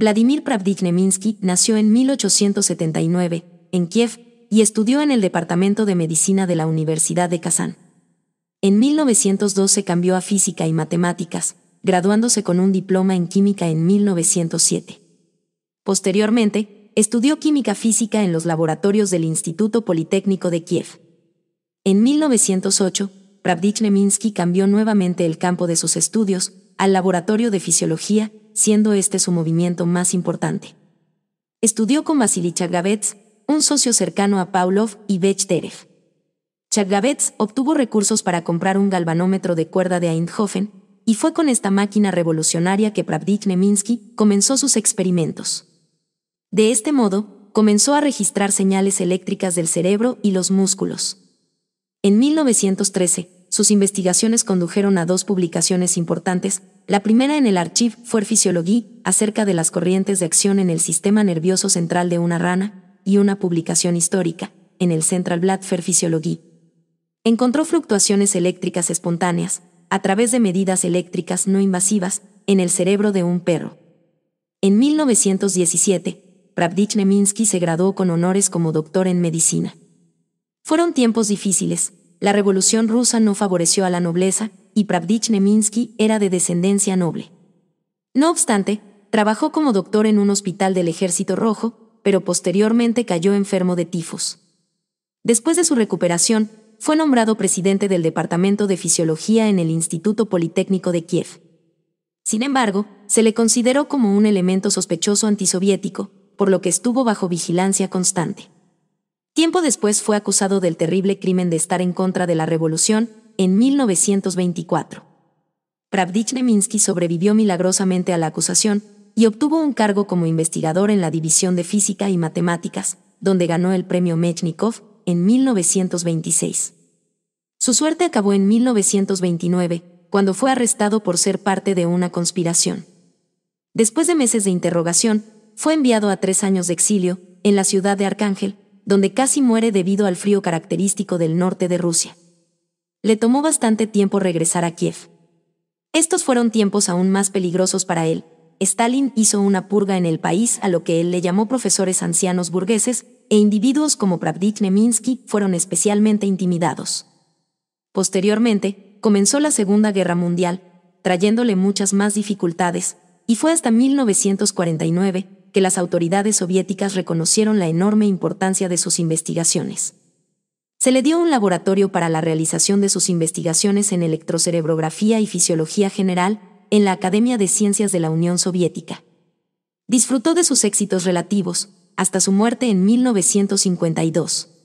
Vladimir Pravdich neminsky nació en 1879, en Kiev, y estudió en el Departamento de Medicina de la Universidad de Kazán. En 1912 cambió a Física y Matemáticas, graduándose con un diploma en Química en 1907. Posteriormente, estudió Química Física en los laboratorios del Instituto Politécnico de Kiev. En 1908, Pravdich Neminsky cambió nuevamente el campo de sus estudios al Laboratorio de Fisiología siendo este su movimiento más importante. Estudió con Vasily Chagavets, un socio cercano a Pavlov y Bechterev. Chagavets obtuvo recursos para comprar un galvanómetro de cuerda de Eindhoven, y fue con esta máquina revolucionaria que Pravdik Neminsky comenzó sus experimentos. De este modo, comenzó a registrar señales eléctricas del cerebro y los músculos. En 1913, sus investigaciones condujeron a dos publicaciones importantes. La primera en el Archive fue Physiologie, acerca de las corrientes de acción en el sistema nervioso central de una rana, y una publicación histórica, en el Central Blatt für Physiologie. Encontró fluctuaciones eléctricas espontáneas, a través de medidas eléctricas no invasivas, en el cerebro de un perro. En 1917, Pravdich Neminsky se graduó con honores como doctor en medicina. Fueron tiempos difíciles, la Revolución rusa no favoreció a la nobleza, y Pravdich Neminsky era de descendencia noble. No obstante, trabajó como doctor en un hospital del Ejército Rojo, pero posteriormente cayó enfermo de tifus. Después de su recuperación, fue nombrado presidente del Departamento de Fisiología en el Instituto Politécnico de Kiev. Sin embargo, se le consideró como un elemento sospechoso antisoviético, por lo que estuvo bajo vigilancia constante. Tiempo después fue acusado del terrible crimen de estar en contra de la revolución en 1924. Pravdich Neminsky sobrevivió milagrosamente a la acusación y obtuvo un cargo como investigador en la División de Física y Matemáticas, donde ganó el premio Mechnikov en 1926. Su suerte acabó en 1929, cuando fue arrestado por ser parte de una conspiración. Después de meses de interrogación, fue enviado a tres años de exilio en la ciudad de Arcángel, donde casi muere debido al frío característico del norte de Rusia. Le tomó bastante tiempo regresar a Kiev. Estos fueron tiempos aún más peligrosos para él. Stalin hizo una purga en el país a lo que él le llamó profesores ancianos burgueses e individuos como Pravdik Neminsky fueron especialmente intimidados. Posteriormente, comenzó la Segunda Guerra Mundial, trayéndole muchas más dificultades, y fue hasta 1949 que las autoridades soviéticas reconocieron la enorme importancia de sus investigaciones. Se le dio un laboratorio para la realización de sus investigaciones en electrocerebrografía y fisiología general en la Academia de Ciencias de la Unión Soviética. Disfrutó de sus éxitos relativos hasta su muerte en 1952.